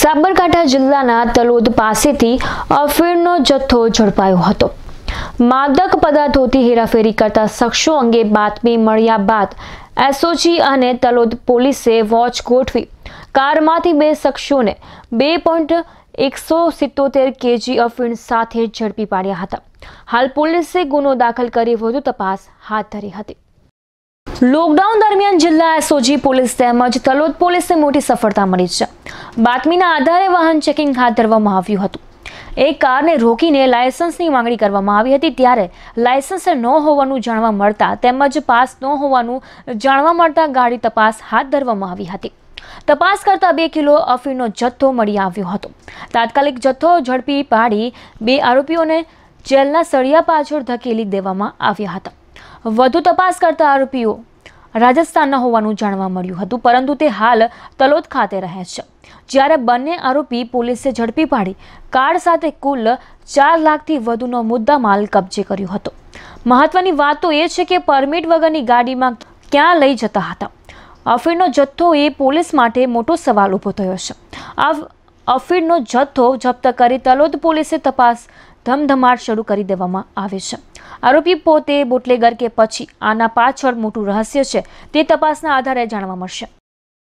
સાબરકાંઠા જિલ્લાના તલોદ પાસેથી અફીણનો જથ્થો ઝડપાયો હતો માદક પદાર્થોથી હેરાફેરી કરતા શખ્સો અંગે બાતમી મળ્યા બાદ એસઓજી અને તલોદ પોલીસે વોચ ગોઠવી કારમાંથી બે શખ્સોને બે પોઈન્ટ એકસો સિત્તોતેર કેજી અફીણ સાથે ઝડપી પાડ્યા હતા હાલ પોલીસે ગુનો દાખલ કરી વધુ તપાસ હાથ ધરી હતી લોકડાઉન દરમિયાન જિલ્લા એસઓજી પોલીસ તેમજ તલોદ પોલીસને મોટી સફળતા મળી છે બાતમીના આધારે વાહન ચેકિંગ હાથ ધરવામાં આવ્યું હતું એક કારને રોકીને લાયસન્સની માંગણી કરવામાં આવી હતી ત્યારે લાયસન્સ ન હોવાનું જાણવા મળતા તેમજ પાસ ન હોવાનું જાણવા મળતા ગાડી તપાસ હાથ ધરવામાં આવી હતી તપાસ કરતા બે કિલો અફીણનો જથ્થો મળી આવ્યો હતો તાત્કાલિક જથ્થો ઝડપી પાડી બે આરોપીઓને જેલના સળિયા પાછળ ધકેલી દેવામાં આવ્યા હતા વધુ તપાસ કરતા આરોપીઓ રાજસ્થાનના હોવાનું જાણવા મળ્યું હતું પરંતુ તે હાલ તલોદ ખાતે રહે છે જ્યારે બંને આરોપી પોલીસે ઝડપી પાડી કાર સાથે કુલ ચાર લાખથી વધુનો મુદ્દા માલ કબજે કર્યો હતો મહત્વની વાત તો એ છે કે પરમિટ વગરની ગાડીમાં ક્યાં લઈ જતા હતા અફીણનો જથ્થો એ પોલીસ માટે મોટો સવાલ ઊભો થયો છે આ અફીણનો જથ્થો જપ્ત કરી તલોદ પોલીસે તપાસ ધમધમાટ શરૂ કરી દેવામાં આવે છે આરોપી પોતે બોટલેગર કે પછી આના પાછળ મોટું રહસ્ય છે તે તપાસના આધારે જાણવા મળશે